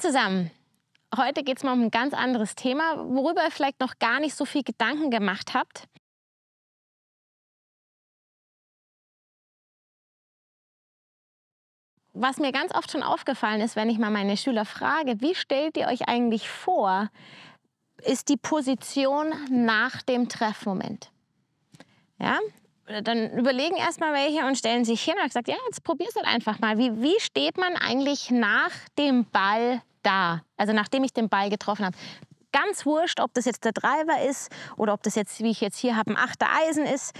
zusammen! Heute geht es mal um ein ganz anderes Thema, worüber ihr vielleicht noch gar nicht so viel Gedanken gemacht habt. Was mir ganz oft schon aufgefallen ist, wenn ich mal meine Schüler frage, wie stellt ihr euch eigentlich vor, ist die Position nach dem Treffmoment? Ja, dann überlegen erstmal welche und stellen sich hin und haben gesagt, ja, jetzt probier's halt einfach mal. Wie, wie steht man eigentlich nach dem Ball da? Also nachdem ich den Ball getroffen habe. Ganz wurscht, ob das jetzt der Driver ist oder ob das jetzt, wie ich jetzt hier habe, ein achter Eisen ist.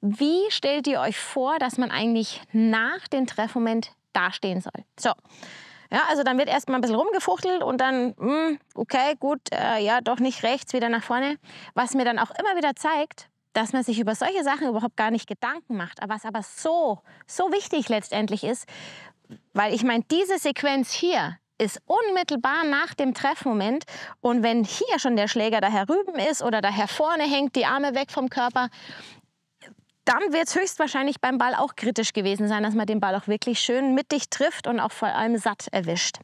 Wie stellt ihr euch vor, dass man eigentlich nach dem Treffmoment dastehen soll? So. Ja, also dann wird erstmal ein bisschen rumgefuchtelt und dann, mh, hm, okay, gut, äh, ja, doch nicht rechts, wieder nach vorne. Was mir dann auch immer wieder zeigt, dass man sich über solche Sachen überhaupt gar nicht Gedanken macht, aber was aber so, so wichtig letztendlich ist, weil ich meine, diese Sequenz hier ist unmittelbar nach dem Treffmoment und wenn hier schon der Schläger da herüben ist oder da vorne hängt, die Arme weg vom Körper, dann wird es höchstwahrscheinlich beim Ball auch kritisch gewesen sein, dass man den Ball auch wirklich schön mittig trifft und auch vor allem satt erwischt.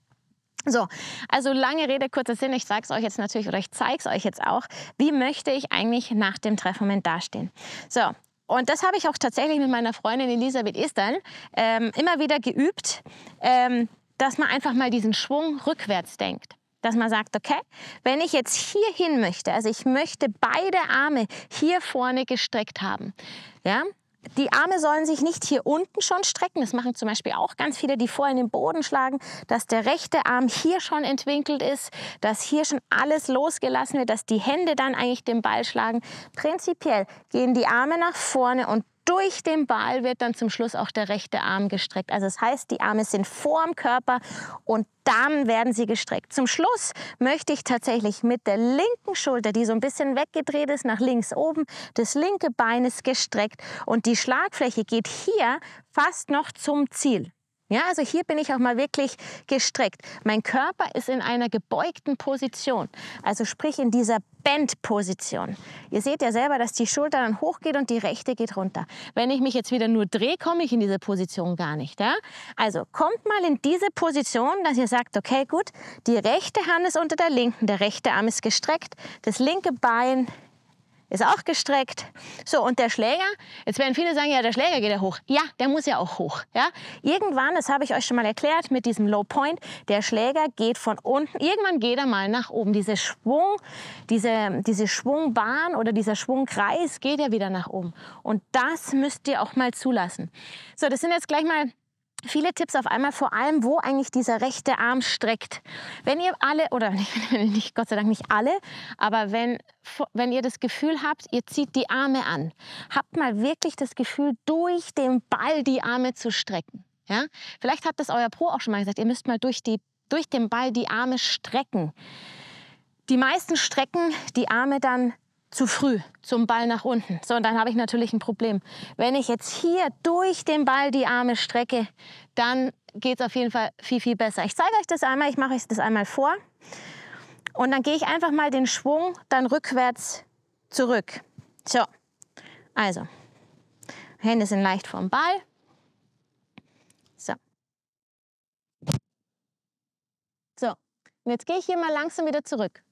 So, also lange Rede, kurzer Sinn. Ich sage es euch jetzt natürlich oder ich zeige es euch jetzt auch. Wie möchte ich eigentlich nach dem Treffmoment dastehen? So, und das habe ich auch tatsächlich mit meiner Freundin Elisabeth Estern ähm, immer wieder geübt, ähm, dass man einfach mal diesen Schwung rückwärts denkt dass man sagt, okay, wenn ich jetzt hier hin möchte, also ich möchte beide Arme hier vorne gestreckt haben, ja, die Arme sollen sich nicht hier unten schon strecken. Das machen zum Beispiel auch ganz viele, die vorher in den Boden schlagen, dass der rechte Arm hier schon entwinkelt ist, dass hier schon alles losgelassen wird, dass die Hände dann eigentlich den Ball schlagen. Prinzipiell gehen die Arme nach vorne und durch den Ball wird dann zum Schluss auch der rechte Arm gestreckt. Also das heißt, die Arme sind vorm Körper und dann werden sie gestreckt. Zum Schluss möchte ich tatsächlich mit der linken Schulter, die so ein bisschen weggedreht ist, nach links oben, das linke Bein ist gestreckt und die Schlagfläche geht hier fast noch zum Ziel. Ja, also hier bin ich auch mal wirklich gestreckt. Mein Körper ist in einer gebeugten Position, also sprich in dieser Bend-Position. Ihr seht ja selber, dass die Schulter dann hochgeht und die rechte geht runter. Wenn ich mich jetzt wieder nur drehe, komme ich in diese Position gar nicht. Ja? Also kommt mal in diese Position, dass ihr sagt, okay, gut, die rechte Hand ist unter der linken, der rechte Arm ist gestreckt, das linke Bein ist auch gestreckt. So, und der Schläger, jetzt werden viele sagen, ja, der Schläger geht ja hoch. Ja, der muss ja auch hoch. Ja? Irgendwann, das habe ich euch schon mal erklärt mit diesem Low Point, der Schläger geht von unten, irgendwann geht er mal nach oben. Diese Schwung, diese, diese Schwungbahn oder dieser Schwungkreis geht ja wieder nach oben. Und das müsst ihr auch mal zulassen. So, das sind jetzt gleich mal viele Tipps auf einmal, vor allem, wo eigentlich dieser rechte Arm streckt. Wenn ihr alle, oder nicht, Gott sei Dank nicht alle, aber wenn, wenn ihr das Gefühl habt, ihr zieht die Arme an, habt mal wirklich das Gefühl, durch den Ball die Arme zu strecken. Ja? Vielleicht hat das euer Pro auch schon mal gesagt, ihr müsst mal durch, die, durch den Ball die Arme strecken. Die meisten strecken die Arme dann zu früh zum Ball nach unten. So, und dann habe ich natürlich ein Problem. Wenn ich jetzt hier durch den Ball die Arme strecke, dann geht es auf jeden Fall viel, viel besser. Ich zeige euch das einmal, ich mache euch das einmal vor. Und dann gehe ich einfach mal den Schwung dann rückwärts zurück. So, also, Hände sind leicht vom Ball. So. So, und jetzt gehe ich hier mal langsam wieder zurück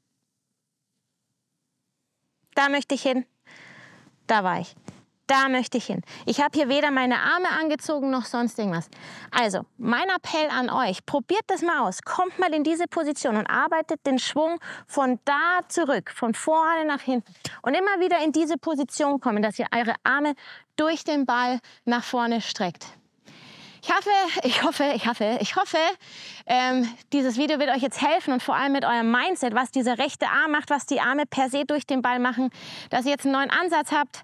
da möchte ich hin, da war ich. Da möchte ich hin. Ich habe hier weder meine Arme angezogen noch sonst irgendwas. Also, mein Appell an euch, probiert das mal aus. Kommt mal in diese Position und arbeitet den Schwung von da zurück, von vorne nach hinten. Und immer wieder in diese Position kommen, dass ihr eure Arme durch den Ball nach vorne streckt. Ich hoffe, ich hoffe, ich hoffe, ich hoffe, ähm, dieses Video wird euch jetzt helfen und vor allem mit eurem Mindset, was dieser rechte Arm macht, was die Arme per se durch den Ball machen, dass ihr jetzt einen neuen Ansatz habt.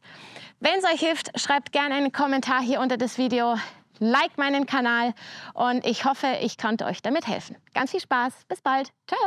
Wenn es euch hilft, schreibt gerne einen Kommentar hier unter das Video, like meinen Kanal und ich hoffe, ich konnte euch damit helfen. Ganz viel Spaß, bis bald, ciao!